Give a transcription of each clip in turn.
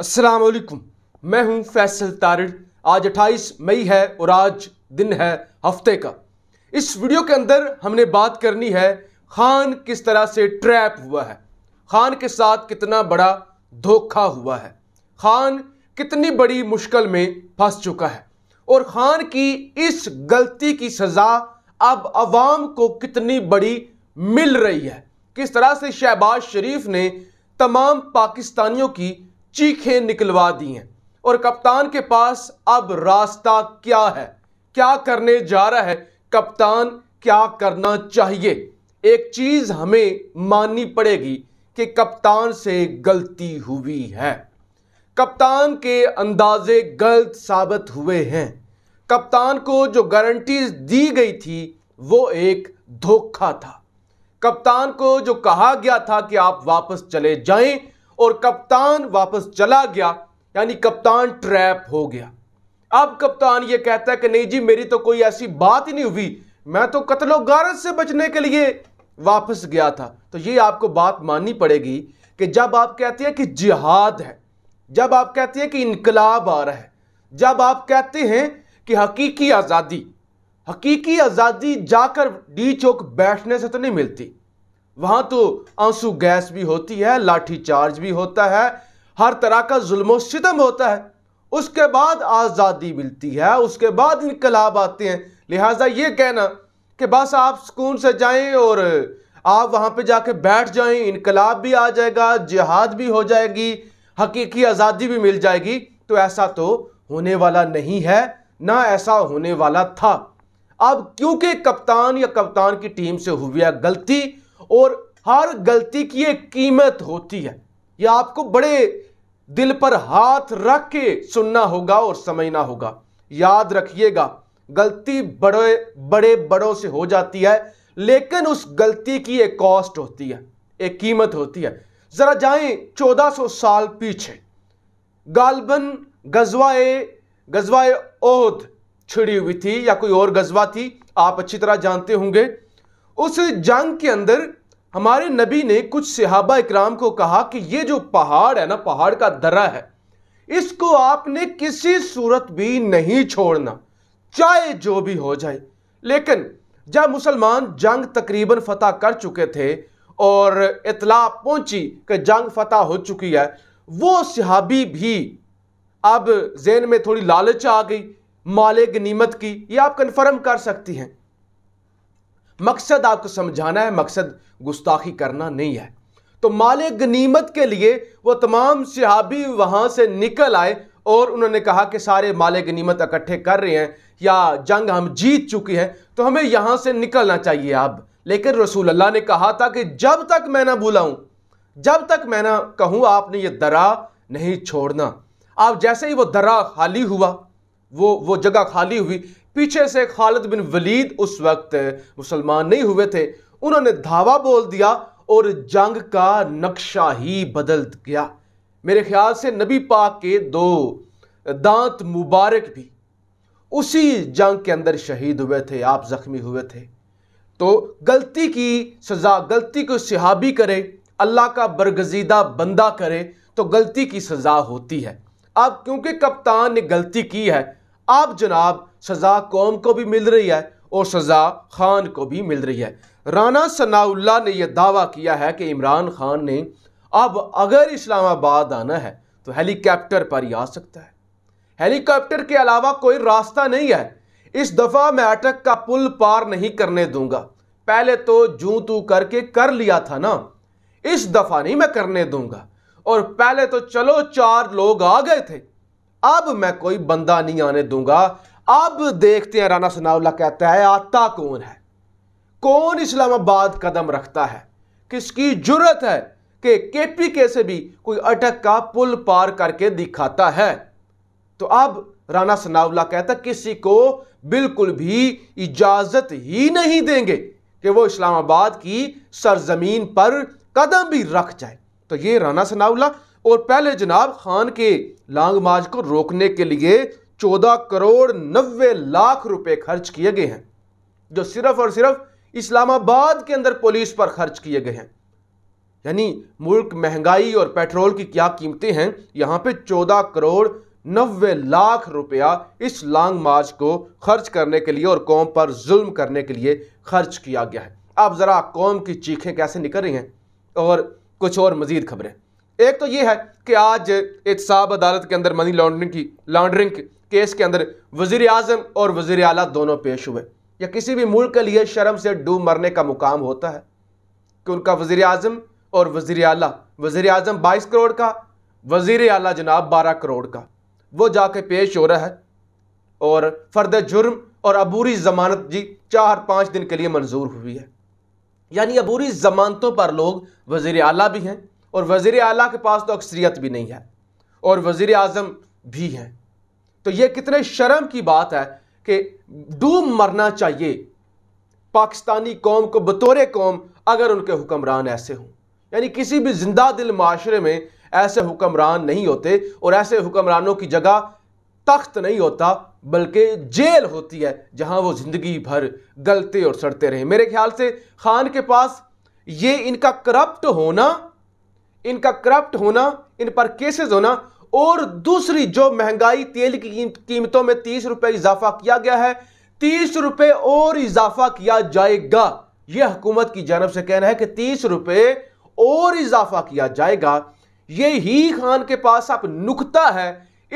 अस्सलाम वालेकुम मैं हूं फैसल तारिड आज 28 मई है और आज दिन है हफ्ते का इस वीडियो के अंदर हमने बात करनी है खान किस तरह से ट्रैप हुआ है खान के साथ कितना बड़ा धोखा हुआ है खान कितनी बड़ी मुश्किल में फंस चुका है और खान की इस गलती की सज़ा अब आवाम को कितनी बड़ी मिल रही है किस तरह से शहबाज शरीफ ने तमाम पाकिस्तानियों की चीखें निकलवा दी हैं और कप्तान के पास अब रास्ता क्या है क्या करने जा रहा है कप्तान क्या करना चाहिए एक चीज हमें माननी पड़ेगी कि कप्तान से गलती हुई है कप्तान के अंदाजे गलत साबित हुए हैं कप्तान को जो गारंटीज दी गई थी वो एक धोखा था कप्तान को जो कहा गया था कि आप वापस चले जाएं और कप्तान वापस चला गया यानी कप्तान ट्रैप हो गया अब कप्तान यह कहता है कि नहीं जी मेरी तो कोई ऐसी बात ही नहीं हुई मैं तो कतलो गारत से बचने के लिए वापस गया था तो ये आपको बात माननी पड़ेगी कि जब आप कहते हैं कि जिहाद है जब आप कहते हैं कि इनकलाब आ रहा है जब आप कहते हैं कि हकीकी आज़ादी हकीकी आज़ादी जाकर डी चौक बैठने से तो नहीं मिलती वहां तो आंसू गैस भी होती है लाठी चार्ज भी होता है हर तरह का जुल्म सितम होता है उसके बाद आज़ादी मिलती है उसके बाद इनकलाब आते हैं लिहाजा ये कहना कि बस आप सुकून से जाएं और आप वहां पे जाके बैठ जाएं इनकलाब भी आ जाएगा जिहाद भी हो जाएगी हकीकी आज़ादी भी मिल जाएगी तो ऐसा तो होने वाला नहीं है ना ऐसा होने वाला था अब क्योंकि कप्तान या कप्तान की टीम से हुई गलती और हर गलती की एक कीमत होती है यह आपको बड़े दिल पर हाथ रख के सुनना होगा और समझना होगा याद रखिएगा गलती बड़े बड़े बड़ों से हो जाती है लेकिन उस गलती की एक कॉस्ट होती है एक कीमत होती है जरा जाएं 1400 साल पीछे गालबन गजवाए गजवाए ओहद छिड़ी हुई थी या कोई और गजवा थी आप अच्छी तरह जानते होंगे उस जंग के अंदर हमारे नबी ने कुछ सिहाबा इकराम को कहा कि ये जो पहाड़ है ना पहाड़ का दर्रा है इसको आपने किसी सूरत भी नहीं छोड़ना चाहे जो भी हो जाए लेकिन जब मुसलमान जंग तकरीबन फतह कर चुके थे और इतला पहुंची कि जंग फतह हो चुकी है वो सिहाबी भी अब जेन में थोड़ी लालच आ गई माले गनीमत की ये आप कन्फर्म कर सकती हैं मकसद आपको समझाना है मकसद गुस्ताखी करना नहीं है तो माल गनीमत के लिए वह तमाम सिहाबी वहाँ से निकल आए और उन्होंने कहा कि सारे माल गनीमत इकट्ठे कर रहे हैं या जंग हम जीत चुके हैं तो हमें यहाँ से निकलना चाहिए अब लेकिन रसूल अल्लाह ने कहा था कि जब तक मैं ना बुलाऊं जब तक मैं ना कहूँ आपने ये दरा नहीं छोड़ना आप जैसे ही वो दरा खाली हुआ वो वो जगह खाली हुई पीछे से खालिद बिन वलीद उस वक्त मुसलमान नहीं हुए थे उन्होंने धावा बोल दिया और जंग का नक्शा ही बदल गया मेरे ख्याल से नबी पाक के दो दांत मुबारक भी उसी जंग के अंदर शहीद हुए थे आप ज़ख्मी हुए थे तो गलती की सज़ा गलती को सिहाबी करे अल्लाह का बरगजीदा बंदा करे तो गलती की सज़ा होती है अब क्योंकि कप्तान ने गलती की है आप जनाब सज़ा कौम को भी मिल रही है और सज़ा खान को भी मिल रही है राना सनाउल्ला ने यह दावा किया है कि इमरान खान ने अब अगर इस्लामाबाद आना है तो हेलीकॉप्टर पर ही आ सकता है हेलीकॉप्टर के अलावा कोई रास्ता नहीं है इस दफ़ा मैं अटक का पुल पार नहीं करने दूंगा पहले तो जू तू करके कर लिया था ना इस दफ़ा नहीं मैं करने दूंगा और पहले तो चलो चार लोग आ गए थे अब मैं कोई बंदा नहीं आने दूंगा अब देखते हैं राना सनाउल्ला कहता है आता कौन है कौन इस्लामाबाद कदम रखता है किसकी जरूरत है कि के पी के से भी कोई अटक का पुल पार करके दिखाता है तो अब राना सनाउल्ला कहता किसी को बिल्कुल भी इजाज़त ही नहीं देंगे कि वो इस्लामाबाद की सरजमीन पर कदम भी रख जाए तो ये राना सनाउल्ला और पहले जनाब खान के लांग मार्च को रोकने के लिए चौदह करोड़ नब्बे लाख रुपए खर्च किए गए हैं जो सिर्फ और सिर्फ इस्लामाबाद के अंदर पुलिस पर खर्च किए गए हैं यानी मुल्क महंगाई और पेट्रोल की क्या कीमतें हैं यहां पे चौदह करोड़ नब्बे लाख रुपया इस लॉन्ग मार्च को खर्च करने के लिए और कौम पर जुल्म करने के लिए खर्च किया गया है आप ज़रा कौम की चीखें कैसे निकल रही हैं और कुछ और मज़ीद खबरें एक तो ये है कि आज एहतसाब अदालत के अंदर मनी लॉन्ड्रिंग की लॉन्ड्रिंग केस के अंदर वजीर अजम और वजीर अला दोनों पेश हुए या किसी भी मुल्क के लिए शर्म से डूब मरने का मुकाम होता है कि उनका वजीर अजम और वजीर अला वजीर अजम बाईस करोड़ का वजीर अला जनाब बारह करोड़ का वो जाके पेश हो रहा है और फर्द जुर्म और अबूरी जमानत जी चार पाँच दिन के लिए मंजूर हुई है यानी अबूरी जमानतों पर लोग वजीर अला भी हैं और वजीर अला के पास तो अक्सरियत भी नहीं है और वजीर अजम भी हैं तो यह कितने शर्म की बात है कि डूब मरना चाहिए पाकिस्तानी कौम को बतौर कौम अगर उनके हुक्मरान ऐसे हों यानी किसी भी जिंदा दिल माशरे में ऐसे हुक्मरान नहीं होते और ऐसे हुक्मरानों की जगह तख्त नहीं होता बल्कि जेल होती है जहां वो ज़िंदगी भर गलते और सड़ते रहे मेरे ख्याल से खान के पास ये इनका करप्ट होना इनका करप्ट होना इन पर केसेस होना और दूसरी जो महंगाई तेल की कीमतों में तीस रुपये इजाफा किया गया है तीस रुपये और इजाफा किया जाएगा यह हुकूमत की जानब से कहना है कि तीस रुपये और इजाफा किया जाएगा ये ही खान के पास अब नुकता है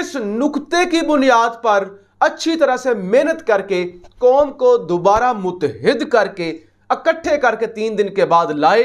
इस नुकते की बुनियाद पर अच्छी तरह से मेहनत करके कौम को दोबारा मुतहद करके इकट्ठे करके तीन दिन के बाद लाए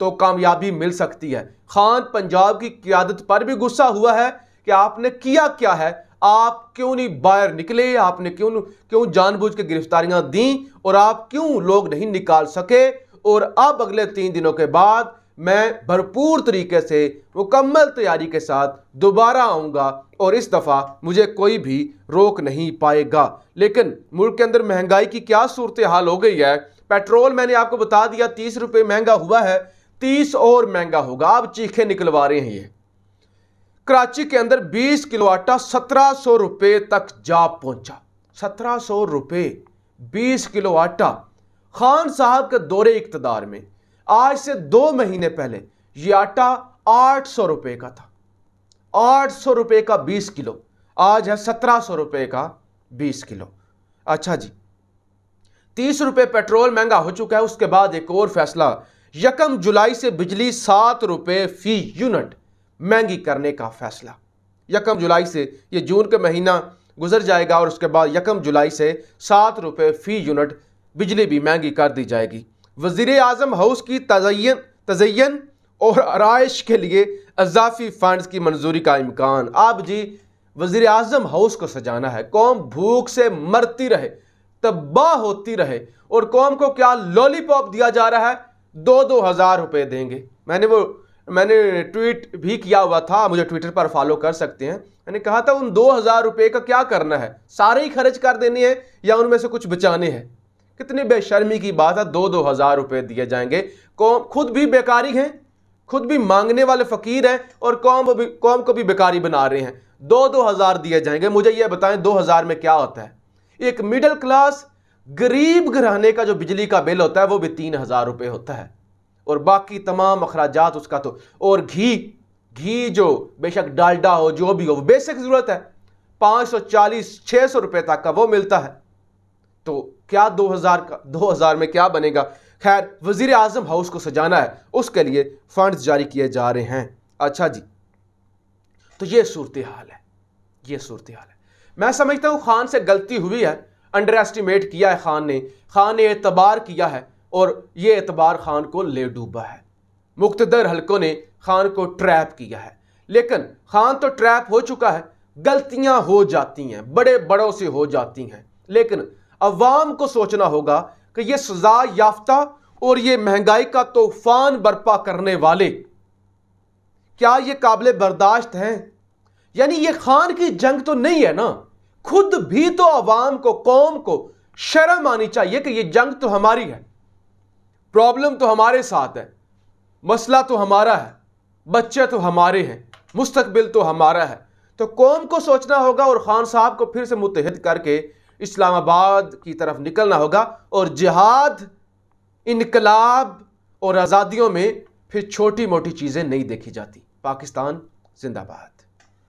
तो कामयाबी मिल सकती है खान पंजाब की क्यादत पर भी गुस्सा हुआ है कि आपने किया क्या है आप क्यों नहीं बाहर निकले आपने क्यों क्यों जानबूझ के गिरफ्तारियां दी और आप क्यों लोग नहीं निकाल सके और अब अगले तीन दिनों के बाद मैं भरपूर तरीके से मुकम्मल तैयारी के साथ दोबारा आऊँगा और इस दफ़ा मुझे कोई भी रोक नहीं पाएगा लेकिन मुल्क के अंदर महंगाई की क्या सूरत हाल हो गई है पेट्रोल मैंने आपको बता दिया तीस रुपये महंगा हुआ है तीस और महंगा होगा आप चीखे निकलवा रहे हैं ये कराची के अंदर 20 किलो आटा सत्रह सौ तक जा पहुंचा सत्रह रुपए रुपये बीस किलो आटा खान साहब के दौरे इकतदार में आज से दो महीने पहले यह आटा आठ सौ का था आठ सौ का बीस किलो आज है सत्रह रुपए का बीस किलो अच्छा जी तीस रुपये पेट्रोल महंगा हो चुका है उसके बाद एक और फैसला यकम जुलाई से बिजली सात रुपए फी यूनिट महंगी करने का फैसला यकम जुलाई से ये जून का महीना गुजर जाएगा और उसके बाद यकम जुलाई से सात रुपये फ़ी यूनिट बिजली भी महंगी कर दी जाएगी वजीर अजम हाउस की तजयन तजयन और आरइश के लिए अजाफी फंड्स की मंजूरी का इम्कान आप जी वजीर अजम हाउस को सजाना है कौम भूख से मरती रहे तबाह होती रहे और कौम को क्या लॉलीपॉप दिया जा रहा है दो दो हज़ार रुपये देंगे मैंने वो मैंने ट्वीट भी किया हुआ था मुझे ट्विटर पर फॉलो कर सकते हैं मैंने कहा था उन दो हज़ार रुपये का क्या करना है सारे ही खर्च कर देने हैं या उनमें से कुछ बचाने हैं कितनी बेशर्मी की बात है दो दो हज़ार रुपये दिए जाएंगे कौम खुद भी बेकारी हैं खुद भी मांगने वाले फ़कीर हैं और कौम भी कौम को भी बेकारी बना रहे हैं दो दो हज़ार दिए जाएंगे मुझे यह बताएं दो हज़ार में क्या होता है एक मिडिल क्लास गरीब घराने का जो बिजली का बिल होता है वो भी तीन हज़ार रुपये होता है और बाकी तमाम अखराज उसका तो और घी घी जो बेशक डालडा हो जो भी हो वो बेसिक ज़रूरत है पाँच सौ चालीस छः सौ रुपये तक का वो मिलता है तो क्या दो हज़ार का दो हज़ार में क्या बनेगा खैर वज़ी अजम हाउस को सजाना है उसके लिए फ़ंड्स जारी किए जा रहे हैं अच्छा जी तो ये सूरत हाल है ये सूरत हाल है मैं समझता हूँ खान से गलती हुई है अंडर एस्टिमेट किया है खान ने खान ने एतबार किया है और ये एतबार खान को ले डूबा है मुख्तर हलकों ने खान को ट्रैप किया है लेकिन खान तो ट्रैप हो चुका है गलतियां हो जाती हैं बड़े बड़ों से हो जाती हैं लेकिन अवाम को सोचना होगा कि ये सजा याफ्ता और ये महंगाई का तूफान बर्पा करने वाले क्या ये काबिल बर्दाश्त हैं यानी ये खान की जंग तो नहीं है ना खुद भी तो अवाम को कौम को शर्म आनी चाहिए कि ये जंग तो हमारी है प्रॉब्लम तो हमारे साथ है मसला तो हमारा है बच्चे तो हमारे हैं मुस्तबिल तो हमारा है तो कौम को सोचना होगा और ख़ान साहब को फिर से मुतहद करके इस्लामाबाद की तरफ निकलना होगा और जिहाद इनकलाब और आज़ादियों में फिर छोटी मोटी चीज़ें नहीं देखी जाती पाकिस्तान जिंदाबाद